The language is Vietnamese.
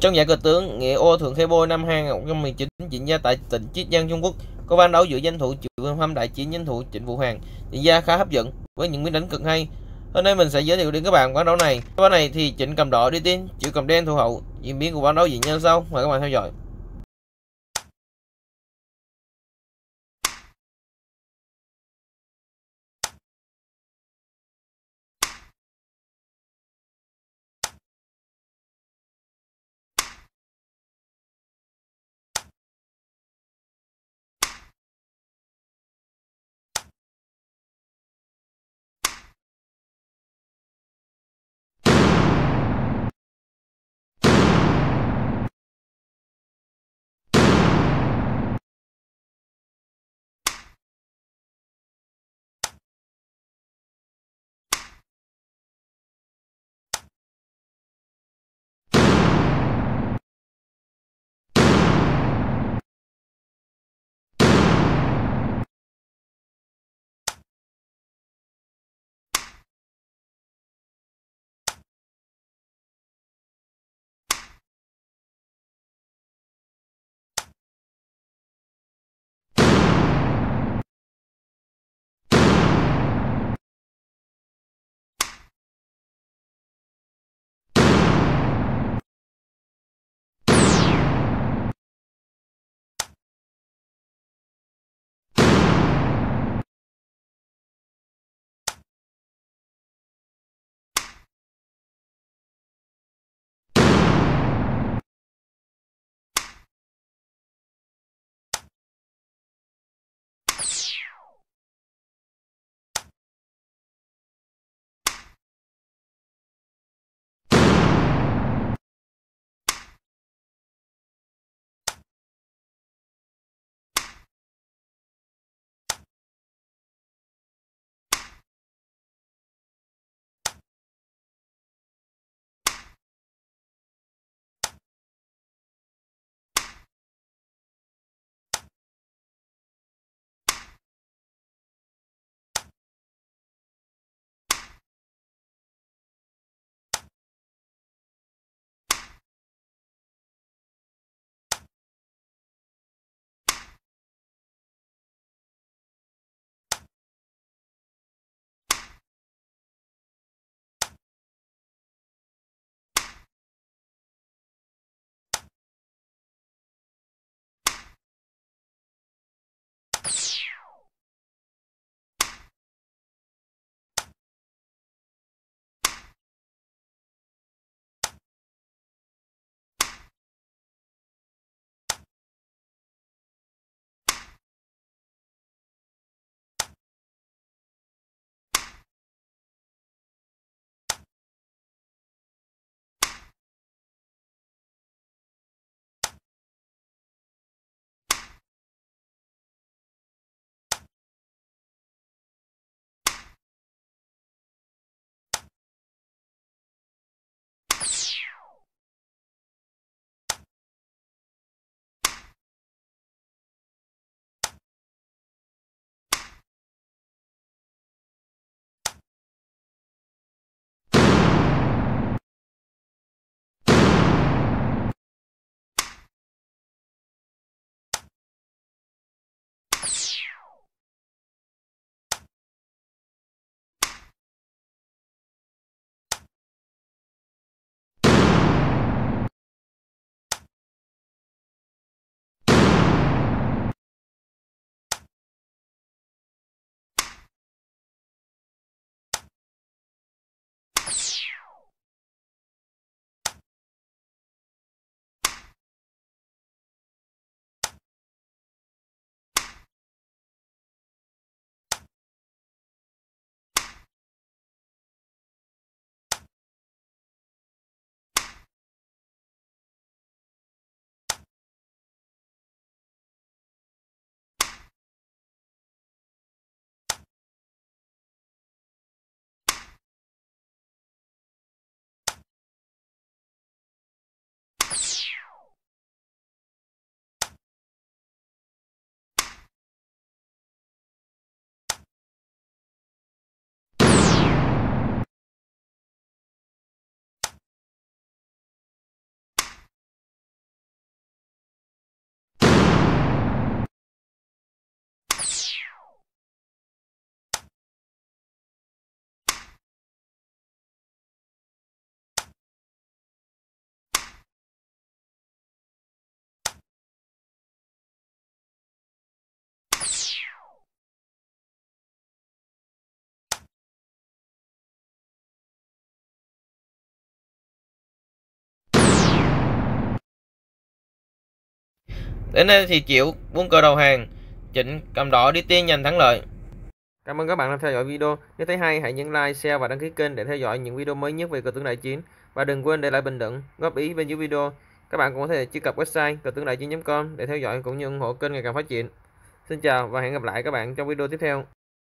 Trong giải cờ tướng Nghệ Ô Thượng Khê Bôi năm 2019 diễn ra tại tỉnh Chiết Giang Trung Quốc có ván đấu giữa danh thủ Triệu vương Hâm đại chiến danh thủ Trịnh Vũ Hoàng diễn ra khá hấp dẫn với những miếng đánh cực hay. Hôm nay mình sẽ giới thiệu đến các bạn ván đấu này. Ván này thì Trịnh cầm đỏ đi tiên, Triệu cầm đen thủ hậu. Diễn biến của ván đấu diễn ra sau, mời các bạn theo dõi. Đến đây thì chịu buông cờ đầu hàng, chỉnh cầm đỏ đi tiên giành thắng lợi. Cảm ơn các bạn đã theo dõi video. Nếu thấy hay hãy nhấn like, share và đăng ký kênh để theo dõi những video mới nhất về cờ tướng đại chiến và đừng quên để lại bình luận, góp ý bên dưới video. Các bạn cũng có thể truy cập website cờ tướng đại chiến.com để theo dõi cũng như ủng hộ kênh ngày càng phát triển. Xin chào và hẹn gặp lại các bạn trong video tiếp theo.